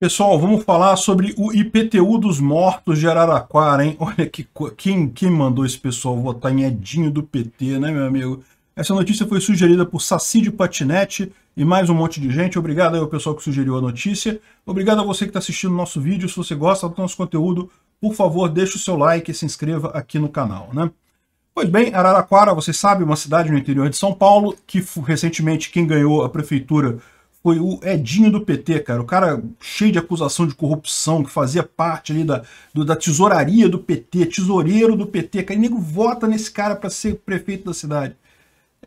Pessoal, vamos falar sobre o IPTU dos mortos de Araraquara, hein? Olha que, quem, quem mandou esse pessoal votar em Edinho do PT, né, meu amigo? Essa notícia foi sugerida por Saci de Patinete e mais um monte de gente. Obrigado aí ao pessoal que sugeriu a notícia. Obrigado a você que está assistindo o nosso vídeo. Se você gosta do nosso conteúdo, por favor, deixe o seu like e se inscreva aqui no canal, né? Pois bem, Araraquara, você sabe, uma cidade no interior de São Paulo, que recentemente quem ganhou a prefeitura foi o Edinho do PT, cara. O cara cheio de acusação de corrupção, que fazia parte ali da, do, da tesouraria do PT, tesoureiro do PT. Cara, e nego vota nesse cara para ser prefeito da cidade.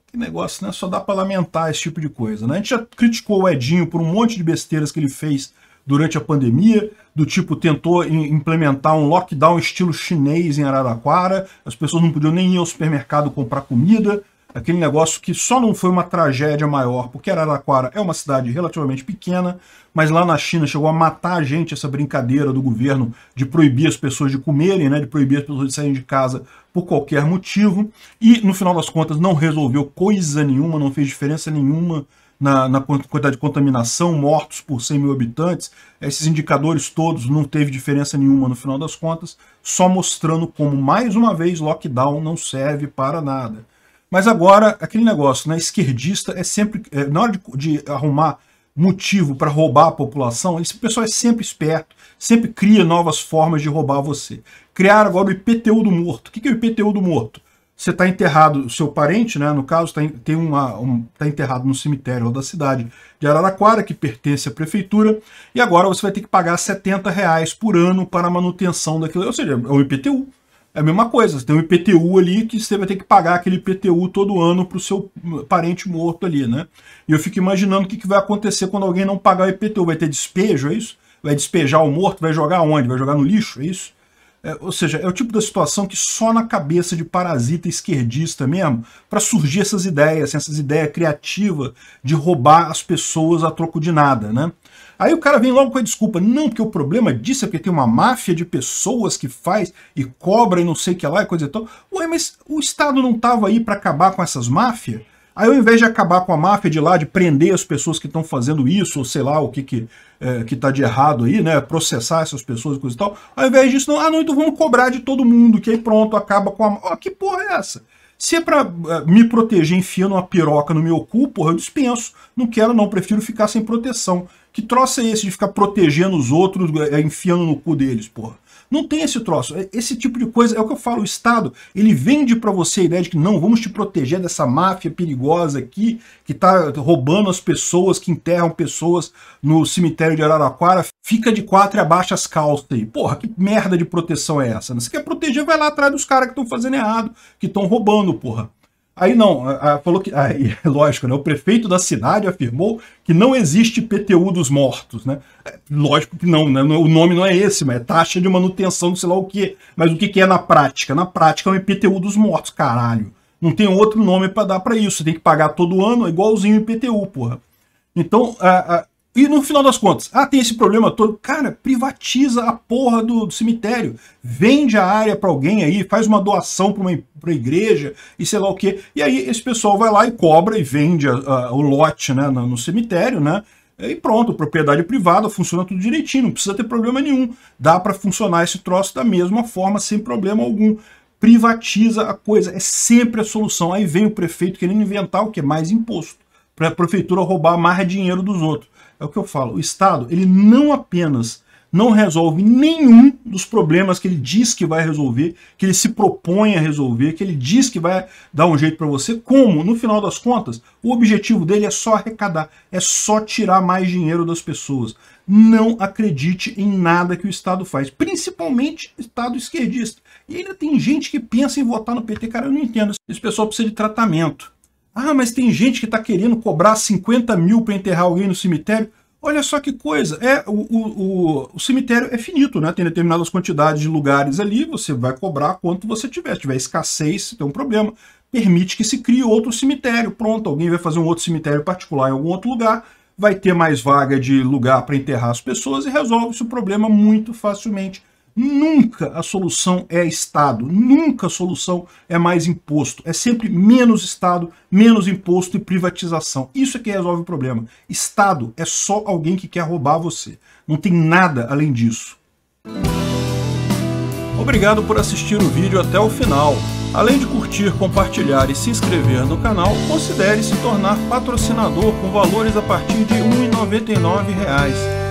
Que negócio, né? Só dá para lamentar esse tipo de coisa, né? A gente já criticou o Edinho por um monte de besteiras que ele fez durante a pandemia, do tipo tentou implementar um lockdown estilo chinês em Araraquara, as pessoas não podiam nem ir ao supermercado comprar comida, aquele negócio que só não foi uma tragédia maior, porque Araraquara é uma cidade relativamente pequena, mas lá na China chegou a matar a gente essa brincadeira do governo de proibir as pessoas de comerem, né, de proibir as pessoas de saírem de casa por qualquer motivo, e no final das contas não resolveu coisa nenhuma, não fez diferença nenhuma na, na quantidade de contaminação, mortos por 100 mil habitantes, esses indicadores todos não teve diferença nenhuma no final das contas, só mostrando como, mais uma vez, lockdown não serve para nada. Mas agora, aquele negócio, né, esquerdista é sempre, é, na hora de, de arrumar motivo para roubar a população, esse pessoal é sempre esperto, sempre cria novas formas de roubar você. Criar agora o IPTU do morto. O que é o IPTU do morto? Você está enterrado, o seu parente, né, no caso, está tem uma, um, tá enterrado no cemitério da cidade de Araraquara, que pertence à prefeitura, e agora você vai ter que pagar 70 reais por ano para a manutenção daquilo. Ou seja, é o IPTU. É a mesma coisa, você tem um IPTU ali que você vai ter que pagar aquele IPTU todo ano para o seu parente morto ali, né? E eu fico imaginando o que, que vai acontecer quando alguém não pagar o IPTU. Vai ter despejo, é isso? Vai despejar o morto? Vai jogar onde? Vai jogar no lixo, é isso? É, ou seja, é o tipo da situação que só na cabeça de parasita esquerdista mesmo, para surgir essas ideias, assim, essas ideias criativas de roubar as pessoas a troco de nada, né? Aí o cara vem logo com a desculpa, não, porque o problema disso é porque tem uma máfia de pessoas que faz e cobra e não sei o que lá e coisa e tal. Ué, mas o Estado não tava aí para acabar com essas máfias? Aí ao invés de acabar com a máfia de lá, de prender as pessoas que estão fazendo isso, ou sei lá o que que é, que tá de errado aí, né, processar essas pessoas e coisa e tal, ao invés disso, não, ah não, então vamos cobrar de todo mundo, que aí pronto, acaba com a... Oh, que porra é essa? Se é pra é, me proteger enfiando uma piroca no meu cu, porra, eu dispenso. Não quero não, prefiro ficar sem proteção. Que troço é esse de ficar protegendo os outros, é, enfiando no cu deles, porra? Não tem esse troço. É, esse tipo de coisa, é o que eu falo, o Estado, ele vende para você a ideia de que não, vamos te proteger dessa máfia perigosa aqui, que está roubando as pessoas, que enterram pessoas no cemitério de Araraquara, fica de quatro e abaixa as calças aí. Porra, que merda de proteção é essa? Né? Você quer proteger, vai lá atrás dos caras que estão fazendo errado, que estão roubando, porra. Aí não, a, a, falou que. Aí, lógico, né? O prefeito da cidade afirmou que não existe PTU dos mortos, né? É, lógico que não, né? O nome não é esse, mas é taxa de manutenção, sei lá o quê. Mas o que, que é na prática? Na prática é um IPTU dos mortos, caralho. Não tem outro nome para dar para isso. Você tem que pagar todo ano, é igualzinho IPTU, porra. Então, a, a, e no final das contas, ah, tem esse problema todo. Cara, privatiza a porra do, do cemitério. Vende a área para alguém aí, faz uma doação para uma, pra igreja e sei lá o quê. E aí esse pessoal vai lá e cobra e vende a, a, o lote né, no, no cemitério, né? E pronto, propriedade privada, funciona tudo direitinho, não precisa ter problema nenhum. Dá para funcionar esse troço da mesma forma, sem problema algum. Privatiza a coisa, é sempre a solução. Aí vem o prefeito querendo inventar o que? Mais imposto para a prefeitura roubar mais dinheiro dos outros. É o que eu falo, o Estado, ele não apenas não resolve nenhum dos problemas que ele diz que vai resolver, que ele se propõe a resolver, que ele diz que vai dar um jeito para você, como, no final das contas, o objetivo dele é só arrecadar, é só tirar mais dinheiro das pessoas. Não acredite em nada que o Estado faz, principalmente Estado esquerdista. E ainda tem gente que pensa em votar no PT. Cara, eu não entendo. Esse pessoal precisa de tratamento. Ah, mas tem gente que está querendo cobrar 50 mil para enterrar alguém no cemitério. Olha só que coisa, é o, o, o, cemitério é finito, né? Tem determinadas quantidades de lugares ali, você vai cobrar quanto você tiver. Se tiver escassez, tem um problema. Permite que se crie outro cemitério. Pronto, alguém vai fazer um outro cemitério particular em algum outro lugar, vai ter mais vaga de lugar para enterrar as pessoas e resolve-se o problema muito facilmente. Nunca a solução é Estado, nunca a solução é mais imposto. É sempre menos Estado, menos imposto e privatização. Isso é que resolve o problema. Estado é só alguém que quer roubar você. Não tem nada além disso. Obrigado por assistir o vídeo até o final. Além de curtir, compartilhar e se inscrever no canal, considere se tornar patrocinador com valores a partir de R$ 1,99